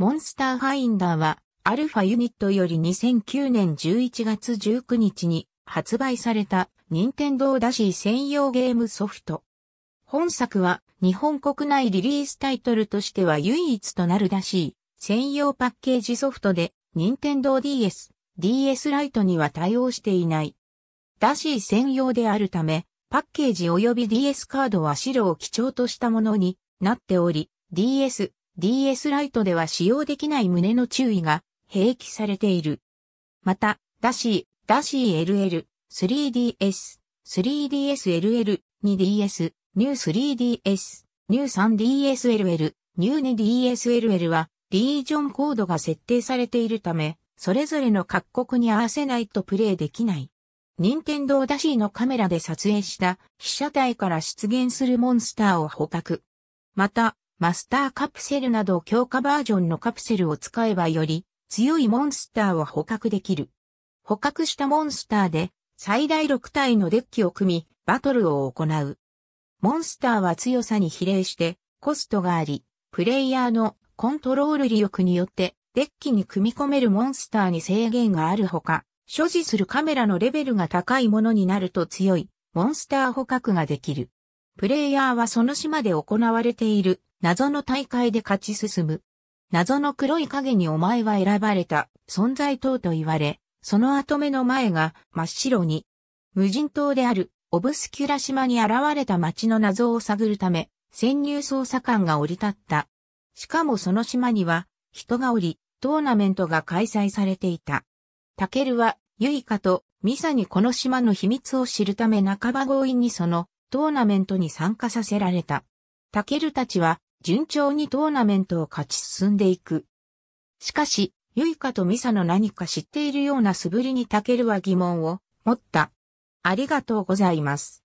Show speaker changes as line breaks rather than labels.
モンスターファインダーは、アルファユニットより2009年11月19日に発売された任天堂ダしー専用ゲームソフト。本作は日本国内リリースタイトルとしては唯一となるらしい専用パッケージソフトで任天堂 DS、DS ライトには対応していない。ダしー専用であるため、パッケージ及び DS カードは白を基調としたものになっており、DS、DS ライトでは使用できない胸の注意が併記されている。また、ダシー、ダシー LL、3DS、3DSLL、2DS、ニュー 3DS、ニュー 3DSLL、ニュー 2DSLL はリージョンコードが設定されているため、それぞれの各国に合わせないとプレイできない。任天堂ダシーのカメラで撮影した被写体から出現するモンスターを捕獲。また、マスターカプセルなど強化バージョンのカプセルを使えばより強いモンスターを捕獲できる。捕獲したモンスターで最大6体のデッキを組みバトルを行う。モンスターは強さに比例してコストがあり、プレイヤーのコントロール力によってデッキに組み込めるモンスターに制限があるほか、所持するカメラのレベルが高いものになると強いモンスター捕獲ができる。プレイヤーはその島で行われている謎の大会で勝ち進む。謎の黒い影にお前は選ばれた存在等と言われ、その後目の前が真っ白に。無人島であるオブスキュラ島に現れた街の謎を探るため、潜入捜査官が降り立った。しかもその島には人がおり、トーナメントが開催されていた。タケルはユイカとミサにこの島の秘密を知るため半ば強引にそのトーナメントに参加させられた。タケルたちは順調にトーナメントを勝ち進んでいく。しかし、ユイカとミサの何か知っているような素振りにタケルは疑問を持った。ありがとうございます。